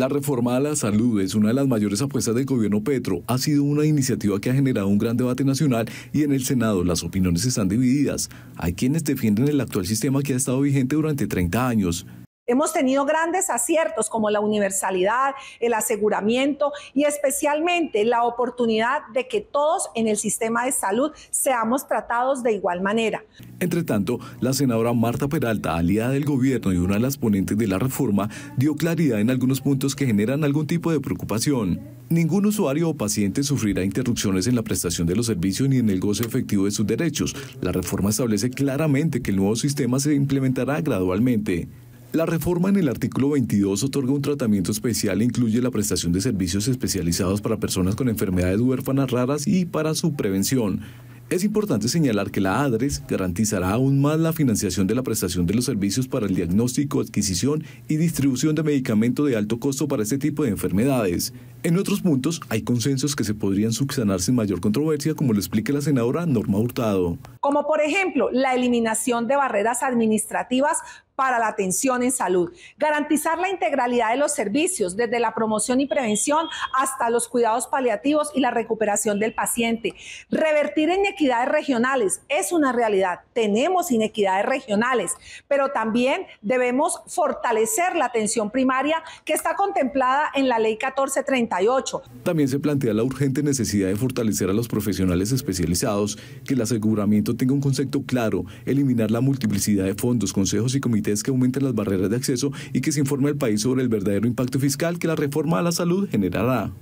La reforma a la salud es una de las mayores apuestas del gobierno Petro. Ha sido una iniciativa que ha generado un gran debate nacional y en el Senado las opiniones están divididas. Hay quienes defienden el actual sistema que ha estado vigente durante 30 años. Hemos tenido grandes aciertos como la universalidad, el aseguramiento y especialmente la oportunidad de que todos en el sistema de salud seamos tratados de igual manera. Entre tanto, la senadora Marta Peralta, aliada del gobierno y una de las ponentes de la reforma, dio claridad en algunos puntos que generan algún tipo de preocupación. Ningún usuario o paciente sufrirá interrupciones en la prestación de los servicios ni en el goce efectivo de sus derechos. La reforma establece claramente que el nuevo sistema se implementará gradualmente. La reforma en el artículo 22 otorga un tratamiento especial e incluye la prestación de servicios especializados para personas con enfermedades huérfanas raras y para su prevención. Es importante señalar que la ADRES garantizará aún más la financiación de la prestación de los servicios para el diagnóstico, adquisición y distribución de medicamentos de alto costo para este tipo de enfermedades. En otros puntos hay consensos que se podrían subsanar sin mayor controversia, como lo explica la senadora Norma Hurtado. Como por ejemplo la eliminación de barreras administrativas para la atención en salud. Garantizar la integralidad de los servicios, desde la promoción y prevención hasta los cuidados paliativos y la recuperación del paciente. Revertir inequidades regionales es una realidad. Tenemos inequidades regionales, pero también debemos fortalecer la atención primaria que está contemplada en la ley 1438. También se plantea la urgente necesidad de fortalecer a los profesionales especializados, que el aseguramiento tenga un concepto claro, eliminar la multiplicidad de fondos, consejos y comités es que aumenten las barreras de acceso y que se informe al país sobre el verdadero impacto fiscal que la reforma a la salud generará.